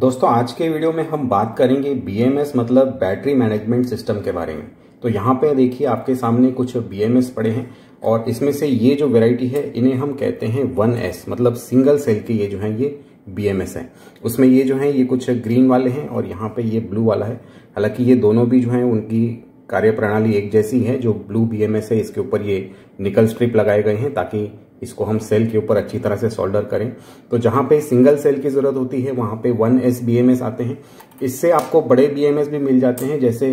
दोस्तों आज के वीडियो में हम बात करेंगे बीएमएस मतलब बैटरी मैनेजमेंट सिस्टम के बारे में तो यहाँ पे देखिए आपके सामने कुछ बीएमएस पड़े हैं और इसमें से ये जो वेराइटी है इन्हें हम कहते हैं वन एस मतलब सिंगल सेल के ये जो है ये बीएमएस है उसमें ये जो है ये कुछ ग्रीन वाले हैं और यहाँ पे ये ब्लू वाला है हालांकि ये दोनों भी जो है उनकी कार्यप्रणाली एक जैसी है जो ब्लू बीएमएस है इसके ऊपर ये निकल स्ट्रिप लगाए गए हैं ताकि इसको हम सेल के ऊपर अच्छी तरह से सोल्डर करें तो जहां पे सिंगल सेल की ज़रूरत होती है वहां पे one S B M S आते हैं इससे आपको बड़े बी एम एस भी मिल जाते हैं जैसे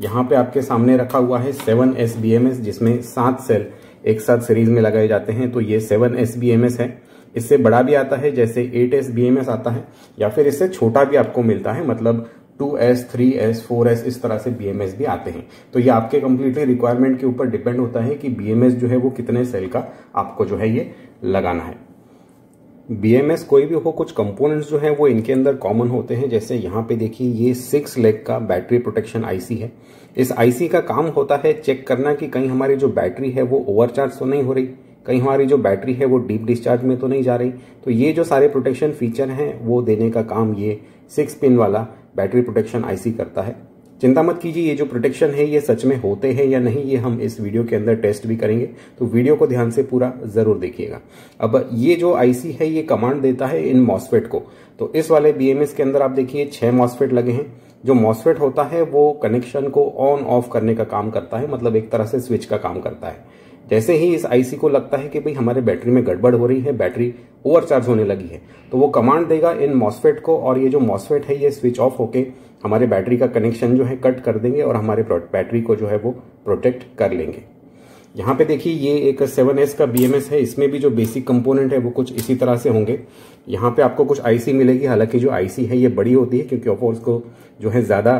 यहाँ पे आपके सामने रखा हुआ है seven S B M S जिसमें सात सेल एक साथ सीरीज में लगाए जाते हैं तो ये seven S B M S है इससे बड़ा भी आता है जैसे eight S B M S आता है या फिर इससे छोटा भी आपको मिलता है मतलब two S three S four S इस तरह से BMS भी आते हैं तो ये आपके कंप्लीटली रिक्वायरमेंट के ऊपर डिपेंड होता है कि BMS जो है वो कितने सेल का आपको जो है ये लगाना है बीएमएस कोई भी हो कुछ कंपोनेंट्स जो है वो इनके अंदर कॉमन होते हैं जैसे यहाँ पे देखिए ये सिक्स लेग का बैटरी प्रोटेक्शन आईसी है इस आईसी का काम होता है चेक करना कि कहीं हमारी जो बैटरी है वो ओवरचार्ज तो नहीं हो रही कहीं हमारी जो बैटरी है वो डीप डिस्चार्ज में तो नहीं जा रही तो ये जो सारे प्रोटेक्शन फीचर हैं वो देने का काम ये सिक्स पिन वाला बैटरी प्रोटेक्शन आईसी करता है चिंता मत कीजिए ये जो प्रोटेक्शन है ये सच में होते हैं या नहीं ये हम इस वीडियो के अंदर टेस्ट भी करेंगे तो वीडियो को ध्यान से पूरा जरूर देखिएगा अब ये जो आईसी है ये कमांड देता है इन मॉसफेट को तो इस वाले बीएमएस के अंदर आप देखिए छह मॉसफेट लगे हैं जो मॉसफेट होता है वो कनेक्शन को ऑन ऑफ करने का काम करता है मतलब एक तरह से स्विच का काम करता है जैसे ही इस आईसी को लगता है कि भाई हमारे बैटरी में गड़बड़ हो रही है बैटरी ओवरचार्ज होने लगी है तो वो कमांड देगा इन मॉसफेट को और ये जो मॉसफेट है ये स्विच ऑफ होके हमारे बैटरी का कनेक्शन जो है कट कर देंगे और हमारे बैटरी को जो है वो प्रोटेक्ट कर लेंगे यहाँ पे देखिए ये एक 7S का BMS है इसमें भी जो बेसिक कंपोनेंट है वो कुछ इसी तरह से होंगे यहाँ पे आपको कुछ आईसी मिलेगी हालांकि जो आईसी है ये बड़ी होती है क्योंकि ऑफकोर्स को जो है ज़्यादा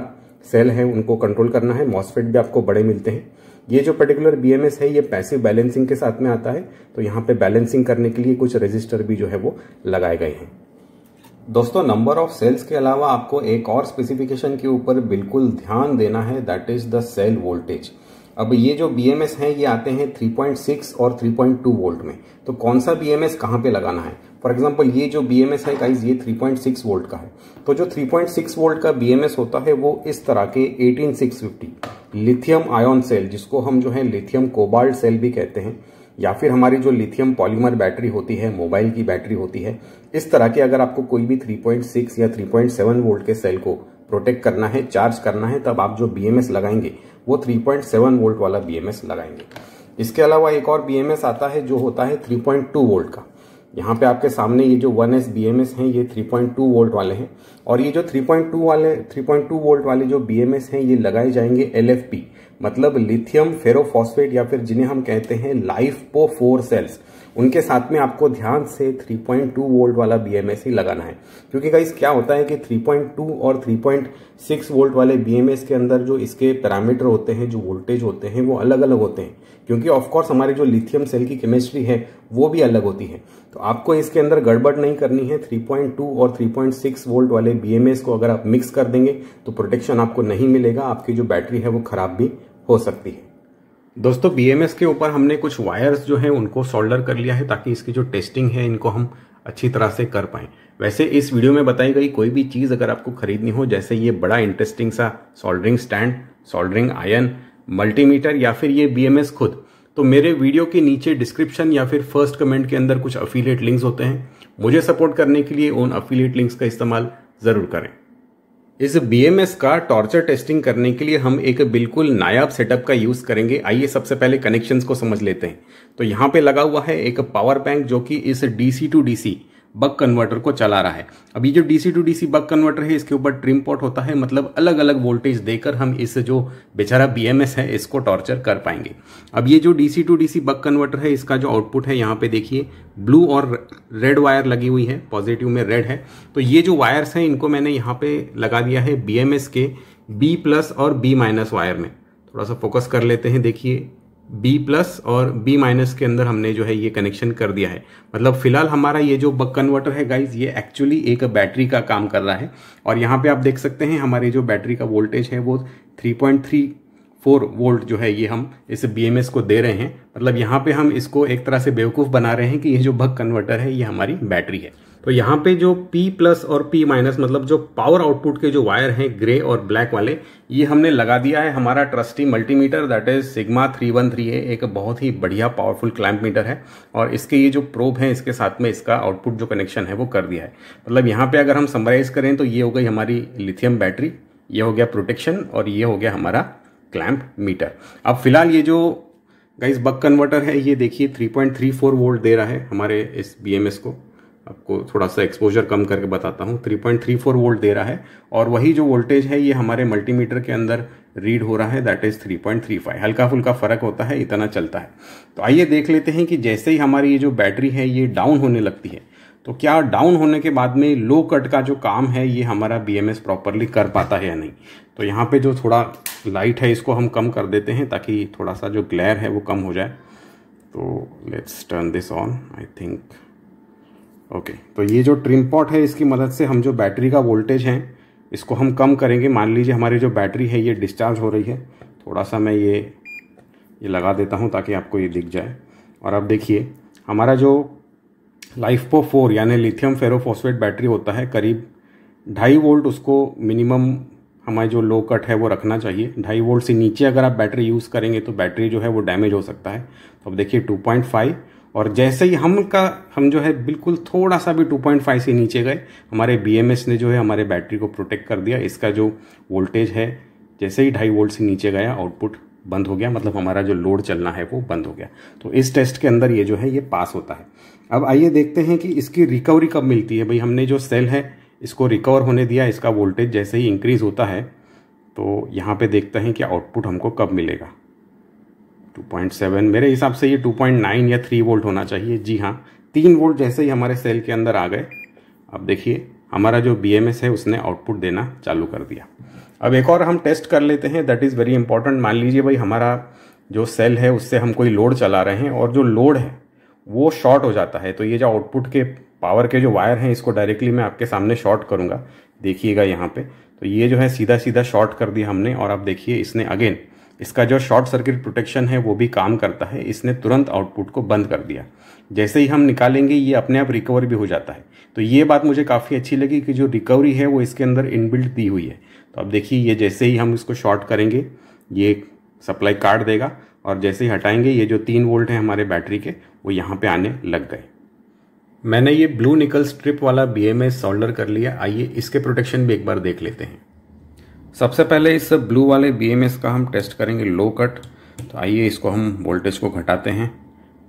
सेल है उनको कंट्रोल करना है मॉसफेट भी आपको बड़े मिलते हैं ये जो पर्टिकुलर बीएमएस है ये पैसिव बैलेंसिंग के साथ में आता है तो यहाँ पे बैलेंसिंग करने के लिए कुछ रजिस्टर भी जो है वो लगाए गए हैं दोस्तों नंबर ऑफ सेल्स के अलावा आपको एक और स्पेसिफिकेशन के ऊपर बिल्कुल ध्यान देना है that is the cell voltage अब ये जो बी एम हैं ये आते हैं 3.6 और 3.2 वोल्ट में तो कौन सा बी एम एस कहाँ पे लगाना है फॉर एग्जाम्पल ये जो बी है गाइज ये 3.6 वोल्ट का है तो जो 3.6 वोल्ट का बी होता है वो इस तरह के 18650 लिथियम आयन सेल जिसको हम जो है लिथियम कोबाल्ट सेल भी कहते हैं या फिर हमारी जो लिथियम पॉलीमर बैटरी होती है मोबाइल की बैटरी होती है इस तरह के अगर आपको कोई भी 3.6 या 3.7 वोल्ट के सेल को प्रोटेक्ट करना है चार्ज करना है तब आप जो बी लगाएंगे वो 3.7 वोल्ट वाला बी लगाएंगे इसके अलावा एक और बी आता है जो होता है 3.2 वोल्ट का यहाँ पे आपके सामने ये जो one S B M S है ये थ्री पॉइंट टू वोल्ट वाले हैं और ये जो 3.2 वाले 3.2 वोल्ट वाले जो बी हैं ये लगाए जाएंगे एल मतलब लिथियम फेरोफॉस्फेट या फिर जिन्हें हम कहते हैं लाइफ पो फोर सेल्स उनके साथ में आपको ध्यान से 3.2 वोल्ट वाला बी ही लगाना है क्योंकि गाइस क्या होता है कि 3.2 और 3.6 वोल्ट वाले बी के अंदर जो इसके पैरामीटर होते हैं जो वोल्टेज होते हैं वो अलग अलग होते हैं क्योंकि ऑफकोर्स हमारे जो लिथियम सेल की केमिस्ट्री है वो भी अलग होती है तो आपको इसके अंदर गड़बड़ नहीं करनी है थ्री और 3.6 वोल्ट वाले वाले बी को अगर आप मिक्स कर देंगे तो प्रोटेक्शन आपको नहीं मिलेगा आपकी जो बैटरी है वो खराब भी हो सकती है दोस्तों बी के ऊपर हमने कुछ वायर्स जो हैं उनको सोल्डर कर लिया है ताकि इसकी जो टेस्टिंग है इनको हम अच्छी तरह से कर पाएँ वैसे इस वीडियो में बताई गई कोई भी चीज़ अगर आपको खरीदनी हो जैसे ये बड़ा इंटरेस्टिंग सा soldering stand soldering iron multimeter या फिर ये बी खुद तो मेरे वीडियो के नीचे डिस्क्रिप्शन या फिर फर्स्ट कमेंट के अंदर कुछ अफिलेट लिंक्स होते हैं मुझे सपोर्ट करने के लिए उन अफिलेट लिंक्स का इस्तेमाल ज़रूर करें इस बी का टॉर्चर टेस्टिंग करने के लिए हम एक बिल्कुल नायाब सेटअप का यूज़ करेंगे आइए सबसे पहले कनेक्शंस को समझ लेते हैं तो यहाँ पे लगा हुआ है एक पावर बैंक जो कि इस DC to DC buck converter को चला रहा है अब ये जो DC to DC buck converter है इसके ऊपर ट्रिम पॉट होता है मतलब अलग अलग वोल्टेज देकर हम इस जो बेचारा बीएमएस है इसको टॉर्चर कर पाएंगे अब ये जो DC to DC buck converter है इसका जो आउटपुट है यहाँ पे देखिए ब्लू और रेड वायर लगी हुई है पॉजिटिव में रेड है तो ये जो वायर्स हैं इनको मैंने यहाँ पे लगा दिया है बी के बी प्लस और बी माइनस वायर में थोड़ा सा फोकस कर लेते हैं देखिए बी प्लस और बी माइनस के अंदर हमने जो है ये कनेक्शन कर दिया है मतलब फिलहाल हमारा ये जो बक कन्वर्टर है गाइज ये एक्चुअली एक बैटरी का काम कर रहा है और यहाँ पे आप देख सकते हैं हमारी जो बैटरी का वोल्टेज है वो 3.34 वोल्ट जो है ये हम इस बी को दे रहे हैं मतलब यहाँ पे हम इसको एक तरह से बेवकूफ़ बना रहे हैं कि ये जो बक कन्वर्टर है ये हमारी बैटरी है तो यहाँ पे जो P प्लस और P माइनस मतलब जो पावर आउटपुट के जो वायर हैं ग्रे और ब्लैक वाले ये हमने लगा दिया है हमारा trusty multimeter that is sigma three one three है एक बहुत ही बढ़िया पावरफुल क्लैम्प मीटर है और इसके ये जो प्रोब हैं इसके साथ में इसका आउटपुट जो कनेक्शन है वो कर दिया है मतलब यहाँ पे अगर हम समराइज करें तो ये हो गई हमारी लिथियम बैटरी ये हो गया प्रोटेक्शन और ये हो गया हमारा क्लैम्प मीटर अब फिलहाल ये जो गाइस बक कन्वर्टर है ये देखिए 3.34 वोल्ट दे रहा है हमारे इस बीएमएस को आपको थोड़ा सा एक्सपोजर कम करके बताता हूँ 3.34 वोल्ट दे रहा है और वही जो वोल्टेज है ये हमारे मल्टीमीटर के अंदर रीड हो रहा है दैट इज़ 3.35 हल्का फुल्का फ़र्क होता है इतना चलता है तो आइए देख लेते हैं कि जैसे ही हमारी ये जो बैटरी है ये डाउन होने लगती है तो क्या डाउन होने के बाद में लो कट का जो काम है ये हमारा बी प्रॉपरली कर पाता है या नहीं तो यहाँ पर जो थोड़ा लाइट है इसको हम कम कर देते हैं ताकि थोड़ा सा जो ग्लैर है वो कम हो जाए तो let's turn this on I think okay तो ये जो ट्रिम पॉट है इसकी मदद से हम जो बैटरी का वोल्टेज है इसको हम कम करेंगे मान लीजिए हमारी जो बैटरी है ये डिस्चार्ज हो रही है थोड़ा सा मैं ये ये लगा देता हूँ ताकि आपको ये दिख जाए और अब देखिए हमारा जो लाइफ पो फोर यानी लिथियम फेरोफॉस्फेट बैटरी होता है करीब ढाई वोल्ट उसको मिनिमम हमारे जो लो कट है वो रखना चाहिए ढाई वोल्ट से नीचे अगर आप बैटरी यूज़ करेंगे तो बैटरी जो है वो डैमेज हो सकता है तो अब देखिए 2.5 और जैसे ही हम का हम जो है बिल्कुल थोड़ा सा भी 2.5 से नीचे गए हमारे बी ने जो है हमारे बैटरी को प्रोटेक्ट कर दिया इसका जो वोल्टेज है जैसे ही ढाई वोल्ट से नीचे गया आउटपुट बंद हो गया मतलब हमारा जो लोड चलना है वो बंद हो गया तो इस टेस्ट के अंदर ये जो है ये पास होता है अब आइए देखते हैं कि इसकी रिकवरी कब मिलती है भाई हमने जो सेल है इसको रिकवर होने दिया इसका वोल्टेज जैसे ही इंक्रीज़ होता है तो यहाँ पे देखते हैं कि आउटपुट हमको कब मिलेगा 2.7 मेरे हिसाब से ये 2.9 या 3 वोल्ट होना चाहिए जी हाँ तीन वोल्ट जैसे ही हमारे सेल के अंदर आ गए अब देखिए हमारा जो बी है उसने आउटपुट देना चालू कर दिया अब एक और हम टेस्ट कर लेते हैं दैट इज़ वेरी इंपॉर्टेंट मान लीजिए भाई हमारा जो सेल है उससे हम कोई लोड चला रहे हैं और जो लोड है वो शॉर्ट हो जाता है तो ये जो आउटपुट के पावर के जो वायर हैं इसको डायरेक्टली मैं आपके सामने शॉर्ट करूँगा देखिएगा यहाँ पे तो ये जो है सीधा सीधा शॉर्ट कर दिया हमने और आप देखिए इसने अगेन इसका जो शॉर्ट सर्किट प्रोटेक्शन है वो भी काम करता है इसने तुरंत आउटपुट को बंद कर दिया जैसे ही हम निकालेंगे ये अपने आप रिकवर भी हो जाता है तो ये बात मुझे काफ़ी अच्छी लगी कि जो रिकवरी है वो इसके अंदर इनबिल्ट दी हुई है तो अब देखिए ये जैसे ही हम इसको शॉर्ट करेंगे ये सप्लाई कार्ड देगा और जैसे ही हटाएंगे ये जो तीन वोल्ट हैं हमारे बैटरी के वो यहाँ पर आने लग गए मैंने ये ब्लू निकल स्ट्रिप वाला बी एम सोल्डर कर लिया आइए इसके प्रोटेक्शन भी एक बार देख लेते हैं सबसे पहले इस ब्लू वाले बी का हम टेस्ट करेंगे लो कट तो आइए इसको हम वोल्टेज को घटाते हैं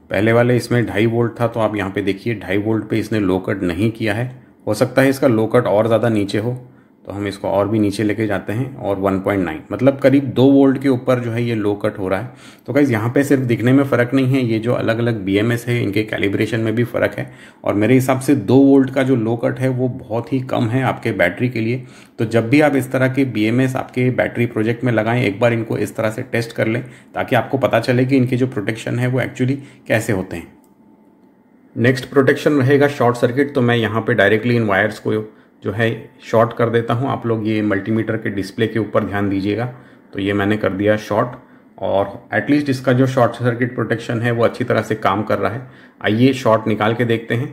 पहले वाले इसमें ढाई वोल्ट था तो आप यहाँ पे देखिए ढाई वोल्ट पे इसने लो कट नहीं किया है हो सकता है इसका लो कट और ज़्यादा नीचे हो तो हम इसको और भी नीचे लेके जाते हैं और 1.9 मतलब करीब दो वोल्ट के ऊपर जो है ये लो कट हो रहा है तो गाइज़ यहाँ पे सिर्फ दिखने में फ़र्क नहीं है ये जो अलग अलग बी है इनके कैलिब्रेशन में भी फ़र्क है और मेरे हिसाब से दो वोल्ट का जो लो कट है वो बहुत ही कम है आपके बैटरी के लिए तो जब भी आप इस तरह के बी आपके बैटरी प्रोजेक्ट में लगाएं एक बार इनको इस तरह से टेस्ट कर लें ताकि आपको पता चले कि इनके जो प्रोटेक्शन है वो एक्चुअली कैसे होते हैं नेक्स्ट प्रोटेक्शन रहेगा शॉर्ट सर्किट तो मैं यहाँ पर डायरेक्टली इन वायर्स को जो है शॉर्ट कर देता हूँ आप लोग ये मल्टीमीटर के डिस्प्ले के ऊपर ध्यान दीजिएगा तो ये मैंने कर दिया शॉर्ट और एटलीस्ट इसका जो शॉर्ट सर्किट प्रोटेक्शन है वो अच्छी तरह से काम कर रहा है आइए शॉर्ट निकाल के देखते हैं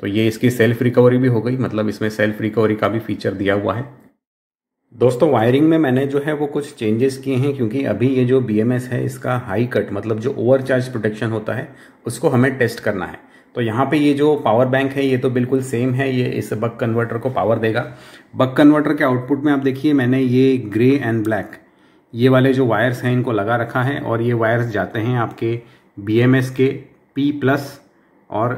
तो ये इसकी सेल्फ रिकवरी भी हो गई मतलब इसमें सेल्फ रिकवरी का भी फीचर दिया हुआ है दोस्तों वायरिंग में मैंने जो है वो कुछ चेंजेस किए हैं क्योंकि अभी ये जो बी है इसका हाई कट मतलब जो ओवरचार्ज प्रोटेक्शन होता है उसको हमें टेस्ट करना है तो यहाँ पे ये जो पावर बैंक है ये तो बिल्कुल सेम है ये इस बक कन्वर्टर को पावर देगा बक कन्वर्टर के आउटपुट में आप देखिए मैंने ये ग्रे एंड ब्लैक ये वाले जो वायर्स हैं इनको लगा रखा है और ये वायर्स जाते हैं आपके बी के पी प्लस और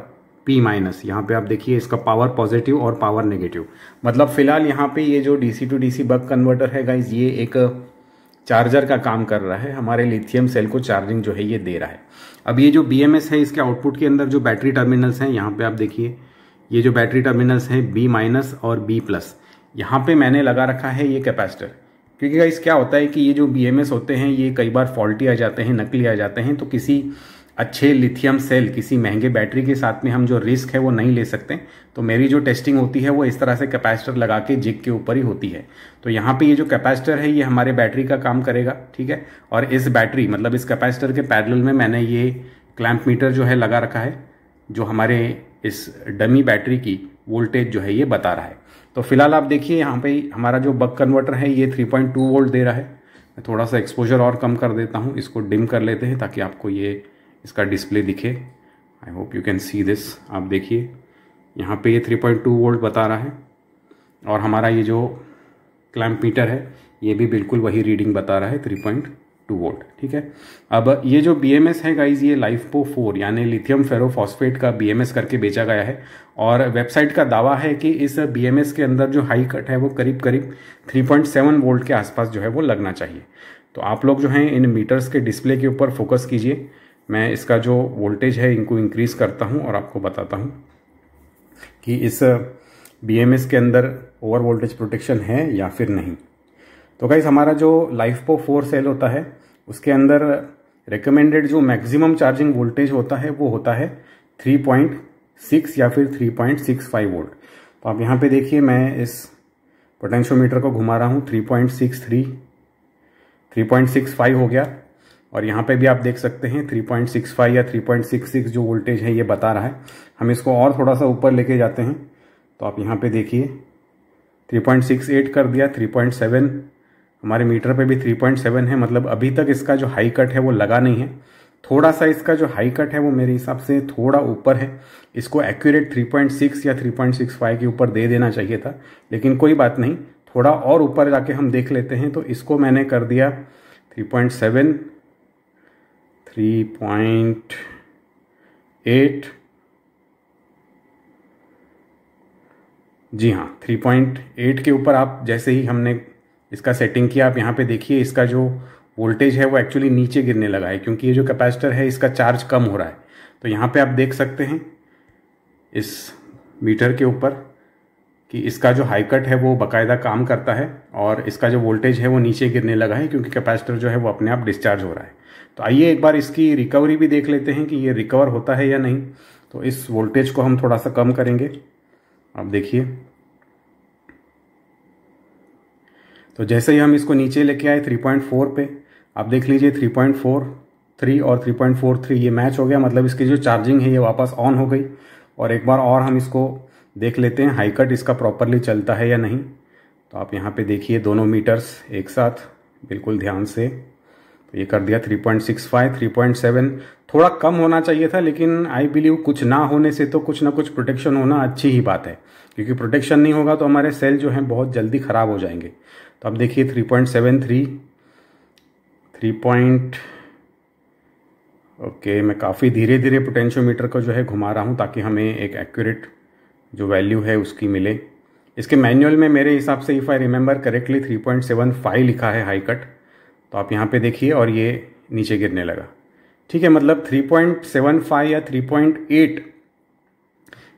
पी माइनस यहाँ पे आप देखिए इसका पावर पॉजिटिव और पावर नेगेटिव मतलब फिलहाल यहाँ पे ये जो DC to DC buck converter है गाइज ये एक चार्जर का काम कर रहा है हमारे लिथियम सेल को चार्जिंग जो है ये दे रहा है अब ये जो बी है इसके आउटपुट के अंदर जो बैटरी टर्मिनल्स हैं यहाँ पे आप देखिए ये जो बैटरी टर्मिनल्स हैं बी माइनस और बी प्लस यहाँ पे मैंने लगा रखा है ये कैपेसिटर क्योंकि इस क्या होता है कि ये जो बी होते हैं ये कई बार फॉल्टी आ जाते हैं नकली आ जाते हैं तो किसी अच्छे लिथियम सेल किसी महंगे बैटरी के साथ में हम जो रिस्क है वो नहीं ले सकते तो मेरी जो टेस्टिंग होती है वो इस तरह से कैपेसिटर लगा के जिग के ऊपर ही होती है तो यहाँ पे ये जो कैपेसिटर है ये हमारे बैटरी का काम करेगा ठीक है और इस बैटरी मतलब इस कैपेसिटर के पैरल में मैंने ये क्लैम्प मीटर जो है लगा रखा है जो हमारे इस डमी बैटरी की वोल्टेज जो है ये बता रहा है तो फिलहाल आप देखिए यहाँ पर हमारा जो बक कन्वर्टर है ये थ्री वोल्ट दे रहा है मैं थोड़ा सा एक्सपोजर और कम कर देता हूँ इसको डिम कर लेते हैं ताकि आपको ये इसका डिस्प्ले दिखे I hope you can see this आप देखिए यहाँ पे ये 3.2 वोल्ट बता रहा है और हमारा ये जो क्लैम्प मीटर है ये भी बिल्कुल वही रीडिंग बता रहा है 3.2 वोल्ट ठीक है अब ये जो बी है गाइज ये लाइफ पो फोर यानी लिथियम फेरोफॉस्फेट का बी करके बेचा गया है और वेबसाइट का दावा है कि इस बी के अंदर जो हाई कट है वो करीब करीब 3.7 वोल्ट के आसपास जो है वो लगना चाहिए तो आप लोग जो हैं इन मीटर्स के डिस्प्ले के ऊपर फोकस कीजिए मैं इसका जो वोल्टेज है इनको इंक्रीज़ करता हूँ और आपको बताता हूँ कि इस बी के अंदर ओवर वोल्टेज प्रोटेक्शन है या फिर नहीं तो गाइज हमारा जो लाइफ पो फोर सेल होता है उसके अंदर रिकमेंडेड जो मैक्सिमम चार्जिंग वोल्टेज होता है वो होता है 3.6 या फिर 3.65 वोल्ट तो आप यहाँ पे देखिए मैं इस पोटेंशियोमीटर को घुमा रहा हूँ 3.63 3.65 हो गया और यहाँ पे भी आप देख सकते हैं 3.65 या 3.66 जो वोल्टेज है ये बता रहा है हम इसको और थोड़ा सा ऊपर लेके जाते हैं तो आप यहाँ पे देखिए 3.68 कर दिया 3.7 हमारे मीटर पे भी 3.7 है मतलब अभी तक इसका जो हाई कट है वो लगा नहीं है थोड़ा सा इसका जो हाई कट है वो मेरे हिसाब से थोड़ा ऊपर है इसको एक्यूरेट थ्री या थ्री के ऊपर दे देना चाहिए था लेकिन कोई बात नहीं थोड़ा और ऊपर जाके हम देख लेते हैं तो इसको मैंने कर दिया 3.7 थ्री पॉइंट एट जी हाँ थ्री पॉइंट एट के ऊपर आप जैसे ही हमने इसका सेटिंग किया आप यहाँ पे देखिए इसका जो वोल्टेज है वो एक्चुअली नीचे गिरने लगा है क्योंकि ये जो कैपेसिटर है इसका चार्ज कम हो रहा है तो यहाँ पे आप देख सकते हैं इस मीटर के ऊपर कि इसका जो हाई कट है वो बाकायदा काम करता है और इसका जो वोल्टेज है वो नीचे गिरने लगा है क्योंकि कैपेसिटर जो है वो अपने आप डिस्चार्ज हो रहा है तो आइए एक बार इसकी रिकवरी भी देख लेते हैं कि ये रिकवर होता है या नहीं तो इस वोल्टेज को हम थोड़ा सा कम करेंगे आप देखिए तो जैसे ही हम इसको नीचे लेके आए 3.4 पे आप देख लीजिए 3.43 और 3.43 ये मैच हो गया मतलब इसकी जो चार्जिंग है ये वापस ऑन हो गई और एक बार और हम इसको देख लेते हैं हाई कट इसका प्रॉपरली चलता है या नहीं तो आप यहाँ पे देखिए दोनों मीटर्स एक साथ बिल्कुल ध्यान से तो ये कर दिया 3.65 3.7 थोड़ा कम होना चाहिए था लेकिन आई बिलीव कुछ ना होने से तो कुछ ना कुछ प्रोटेक्शन होना अच्छी ही बात है क्योंकि प्रोटेक्शन नहीं होगा तो हमारे सेल जो हैं बहुत जल्दी ख़राब हो जाएंगे तो अब देखिए 3.73 3 पॉइंट ओके मैं काफ़ी धीरे धीरे पोटेंशियोमीटर को जो है घुमा रहा हूँ ताकि हमें एक एक्यूरेट जो वैल्यू है उसकी मिले इसके मैनुअल में मेरे हिसाब से इफ़ आई रिमेंबर करेक्टली 3.75 लिखा है हाई कट तो आप यहाँ पे देखिए और ये नीचे गिरने लगा ठीक है मतलब 3.75 या 3.8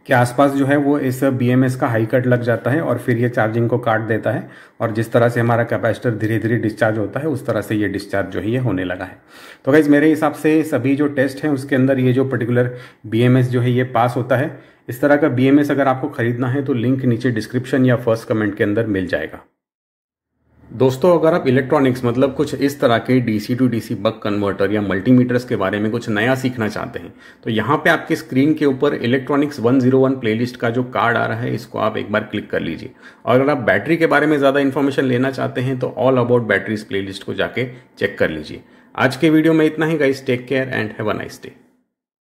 के आसपास जो है वो इस बीएमएस का हाई कट लग जाता है और फिर ये चार्जिंग को काट देता है और जिस तरह से हमारा कैपेसिटर धीरे धीरे डिस्चार्ज होता है उस तरह से ये डिस्चार्ज जो है ये होने लगा है तो गाइज मेरे हिसाब से सभी जो टेस्ट हैं उसके अंदर ये जो पर्टिकुलर बीएमएस जो है ये पास होता है इस तरह का बीएमएस अगर आपको खरीदना है तो लिंक नीचे डिस्क्रिप्शन या फर्स्ट कमेंट के अंदर मिल जाएगा दोस्तों अगर आप इलेक्ट्रॉनिक्स मतलब कुछ इस तरह के DC to DC buck converter या मल्टीमीटर्स के बारे में कुछ नया सीखना चाहते हैं तो यहाँ पे आपके स्क्रीन के ऊपर इलेक्ट्रॉनिक्स 101 प्लेलिस्ट का जो कार्ड आ रहा है इसको आप एक बार क्लिक कर लीजिए और अगर आप बैटरी के बारे में ज़्यादा इन्फॉर्मेशन लेना चाहते हैं तो ऑल अबाउट बैटरीज प्ले को जाके चेक कर लीजिए आज के वीडियो में इतना ही guys take care and have a nice day